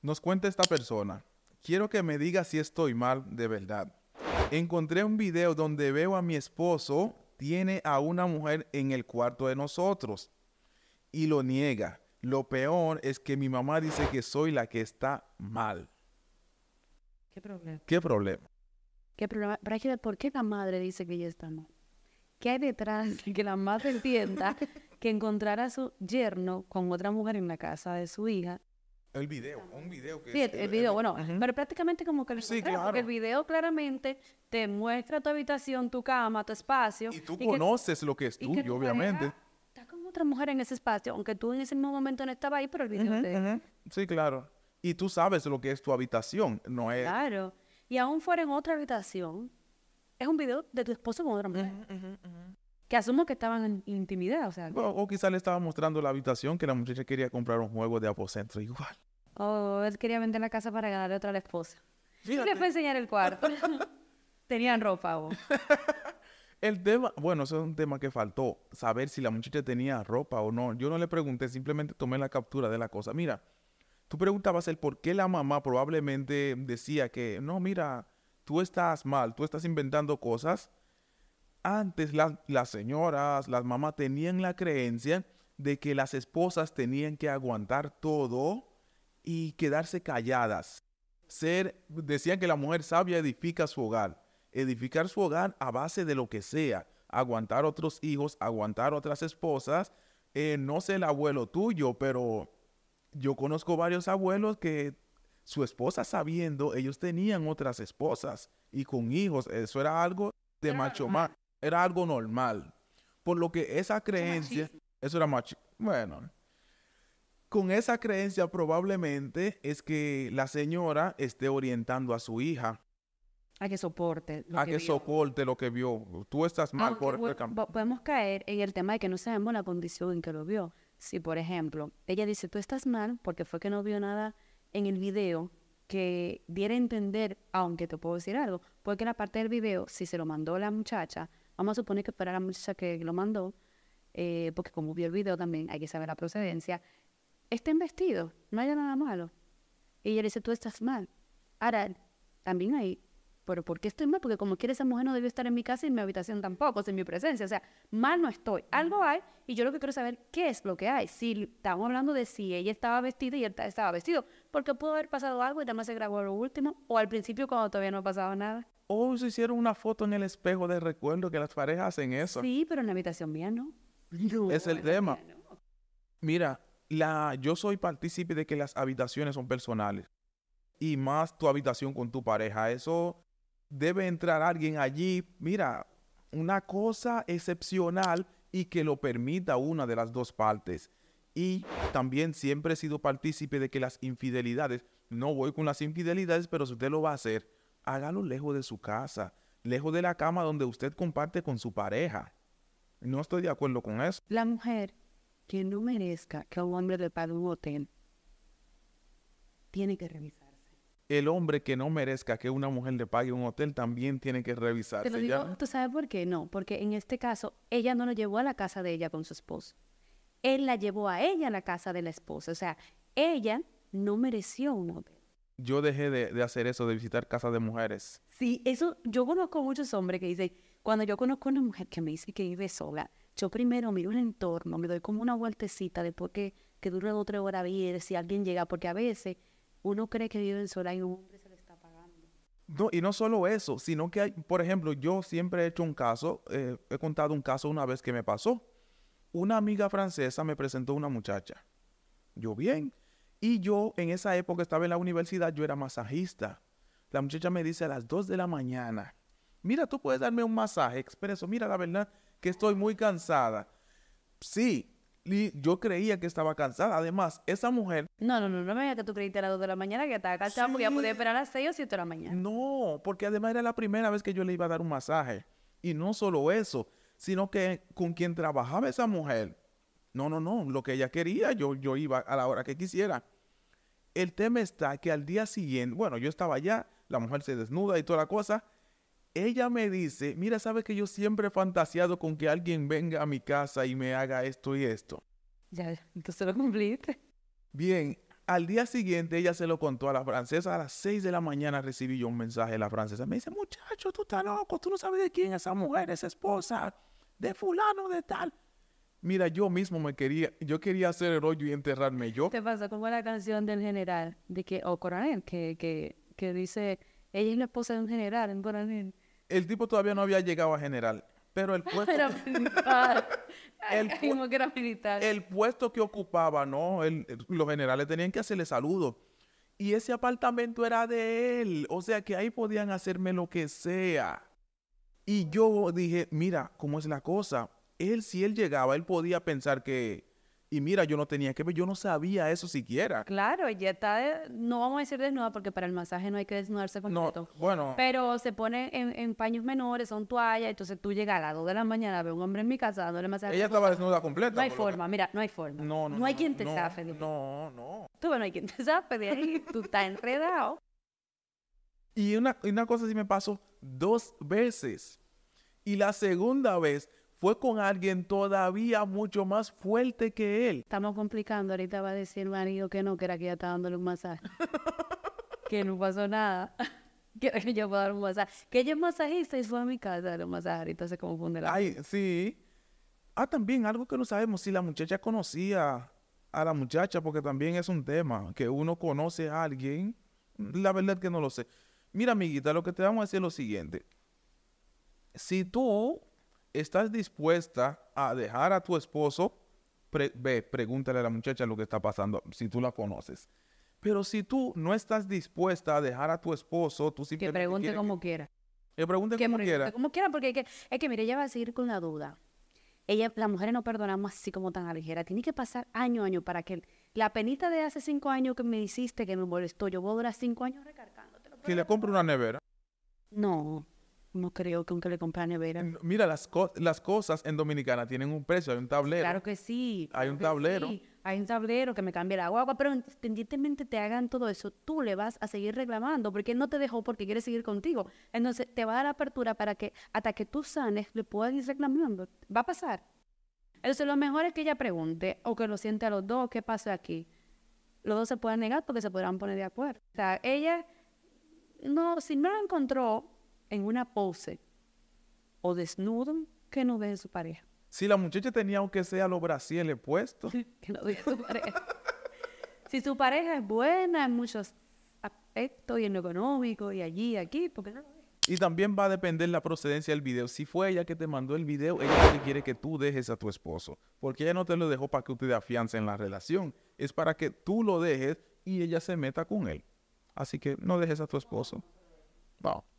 Nos cuenta esta persona, quiero que me diga si estoy mal de verdad. Encontré un video donde veo a mi esposo tiene a una mujer en el cuarto de nosotros y lo niega. Lo peor es que mi mamá dice que soy la que está mal. ¿Qué problema? ¿Qué problema? ¿Qué problema? ¿Por qué la madre dice que ella está mal? ¿Qué hay detrás que la madre entienda que encontrar a su yerno con otra mujer en la casa de su hija el video, un video que Sí, el, video, bueno, pero prácticamente como que el, sí, claro. el video claramente te muestra tu habitación, tu cama, tu espacio. Y tú conoces lo que es tuyo, obviamente. Estás con otra mujer en ese espacio, aunque tú en ese mismo momento no estabas ahí, pero el video te... Sí, claro. Y tú sabes lo que es tu habitación, no es... Claro. Y aún fuera en otra habitación, es un video de tu esposo con otra mujer que asumo que estaban en intimidad, O, sea, o quizá le estaba mostrando la habitación que la muchacha quería comprar un juego de apocentro igual. O él quería vender la casa para ganarle otra a la esposa. le fue a enseñar el cuarto. Tenían ropa o. el tema, bueno, eso es un tema que faltó, saber si la muchacha tenía ropa o no. Yo no le pregunté, simplemente tomé la captura de la cosa. Mira, tú preguntabas el por qué la mamá probablemente decía que, no, mira, tú estás mal, tú estás inventando cosas antes las señoras, las mamás tenían la creencia de que las esposas tenían que aguantar todo y quedarse calladas. Ser, decían que la mujer sabia edifica su hogar. Edificar su hogar a base de lo que sea. Aguantar otros hijos, aguantar otras esposas. Eh, no sé el abuelo tuyo, pero yo conozco varios abuelos que su esposa sabiendo, ellos tenían otras esposas y con hijos. Eso era algo de macho más era algo normal. Por lo que esa creencia, eso era más Bueno, con esa creencia probablemente es que la señora esté orientando a su hija. A que soporte. a que, soporte lo que vio. Tú estás mal por Podemos caer en el tema de que no sabemos la condición en que lo vio. Si, por ejemplo, ella dice, tú estás mal porque fue que no vio nada en el video que diera a entender, aunque te puedo decir algo, porque la parte del video, si se lo mandó la muchacha, Vamos a suponer que para la muchacha que lo mandó, eh, porque como vio el video también hay que saber la procedencia, en vestido, no haya nada malo. Y ella dice, tú estás mal. Ahora, también hay, pero ¿por qué estoy mal? Porque como quiere esa mujer no debió estar en mi casa y en mi habitación tampoco, sin mi presencia. O sea, mal no estoy. Algo hay y yo lo que quiero saber, ¿qué es lo que hay? Si estamos hablando de si ella estaba vestida y él estaba vestido porque pudo haber pasado algo y además se grabó lo último, o al principio cuando todavía no ha pasado nada. O se hicieron una foto en el espejo de recuerdo que las parejas hacen eso. Sí, pero en la habitación mía no. es el tema. Mira, la, yo soy partícipe de que las habitaciones son personales. Y más tu habitación con tu pareja. Eso debe entrar alguien allí. Mira, una cosa excepcional y que lo permita una de las dos partes. Y también siempre he sido partícipe de que las infidelidades, no voy con las infidelidades, pero si usted lo va a hacer, hágalo lejos de su casa, lejos de la cama donde usted comparte con su pareja. No estoy de acuerdo con eso. La mujer que no merezca que un hombre le pague un hotel tiene que revisarse. El hombre que no merezca que una mujer le pague un hotel también tiene que revisarse. Te digo, ¿Tú sabes por qué? No, porque en este caso ella no lo llevó a la casa de ella con su esposo él la llevó a ella a la casa de la esposa. O sea, ella no mereció un hombre. Yo dejé de, hacer eso, de visitar casas de mujeres. Sí, eso, yo conozco muchos hombres que dicen, cuando yo conozco a una mujer que me dice que vive sola, yo primero miro el entorno, me doy como una vueltecita después que, que dure dos o tres horas ver si alguien llega, porque a veces uno cree que vive sola y un hombre se le está pagando. No, y no solo eso, sino que hay, por ejemplo, yo siempre he hecho un caso, eh, he contado un caso una vez que me pasó, una amiga francesa me presentó una muchacha. Yo bien. Y yo en esa época estaba en la universidad, yo era masajista. La muchacha me dice a las 2 de la mañana, mira, tú puedes darme un masaje expreso, mira, la verdad que estoy muy cansada. Sí, yo creía que estaba cansada. Además, esa mujer... No, no, no, no me digas que tú creíste a las 2 de la mañana que estaba cansada porque ya podía esperar a las 6 o 7 de la mañana. No, porque además era la primera vez que yo le iba a dar un masaje. Y no solo eso, sino que con quien trabajaba esa mujer. No, no, no, lo que ella quería, yo, yo iba a la hora que quisiera. El tema está que al día siguiente, bueno, yo estaba allá, la mujer se desnuda y toda la cosa. Ella me dice, mira, sabes que yo siempre he fantaseado con que alguien venga a mi casa y me haga esto y esto. Ya, entonces lo cumpliste. Bien, al día siguiente ella se lo contó a la francesa. A las 6 de la mañana recibí yo un mensaje de la francesa. Me dice, muchacho, tú estás loco, tú no sabes de quién es esa mujer, esa esposa, de fulano, de tal. Mira, yo mismo me quería, yo quería hacer el rollo y enterrarme yo. Te pasa como la canción del general, de que, o coronel, que, dice, ella es la esposa de un general, en coronel. El tipo todavía no había llegado a general, pero el puesto el, puesto que ocupaba, ¿no? los generales tenían que hacerle saludos. Y ese apartamento era de él. O sea que ahí podían hacerme lo que sea. Y yo dije, mira, ¿cómo es la cosa? Él, si él llegaba, él podía pensar que y mira, yo no tenía que ver, yo no sabía eso siquiera. Claro, ella está, de, no vamos a decir desnuda porque para el masaje no hay que desnudarse completo. No, bueno. Pero se pone en, paños menores, son toallas, entonces tú llegas a las 2 de la mañana, ve un hombre en mi casa dándole masaje. Ella estaba desnuda completa. No hay forma, mira, no hay forma. No, no. No, hay quien te no, zafe. no, no. Tú, bueno, hay quien te zafe de ahí, tú estás enredado. Y una, una cosa sí me pasó dos veces. Y la segunda vez fue con alguien todavía mucho más fuerte que él. Estamos complicando, ahorita va a decir marido que no, que era que ya estaba dándole un masaje. que no pasó nada. que yo puedo dar un masaje. Que ella es masajista y fue a mi casa a dar un masaje, entonces como confunde la... Ay, sí. Ah, también algo que no sabemos, si la muchacha conocía a la muchacha, porque también es un tema, que uno conoce a alguien, la verdad es que no lo sé. Mira, amiguita, lo que te vamos a decir es lo siguiente. Si tú ¿Estás dispuesta a dejar a tu esposo? ve, pregúntale a la muchacha lo que está pasando, si tú la conoces. Pero si tú no estás dispuesta a dejar a tu esposo, tú sí Que pregunte como quiera. Que pregunte como quiera. Como quiera, porque es que, es que, mire, ella va a seguir con la duda. Ella, las mujeres no perdonamos así como tan a ligera. Tiene que pasar año a año para que la penita de hace cinco años que me hiciste, que me molestó, yo voy a durar cinco años recargándote si le compro una nevera. No, no creo que aunque le compre a nevera. Mira, las, las cosas en Dominicana tienen un precio, hay un tablero. Claro que sí. Hay un tablero. Hay un tablero que me cambie la agua. pero independientemente te hagan todo eso, tú le vas a seguir reclamando porque él no te dejó porque quiere seguir contigo. Entonces te va a dar apertura para que hasta que tú sanes le puedas ir reclamando. Va a pasar. Entonces lo mejor es que ella pregunte o que lo siente a los dos, ¿qué pasa aquí? Los dos se puedan negar porque se podrán poner de acuerdo. O sea, ella, no, si no lo encontró, en una pose o desnudo que no vea su pareja. Si la muchacha tenía aunque sea los brasiles puestos. que no vea su pareja. si su pareja es buena en muchos aspectos y en lo económico y allí, aquí, porque no y también va a depender la procedencia del video. Si fue ella que te mandó el video, ella quiere que tú dejes a tu esposo. Porque ella no te lo dejó para que usted afiance en la relación. Es para que tú lo dejes y ella se meta con él. Así que no dejes a tu esposo. No.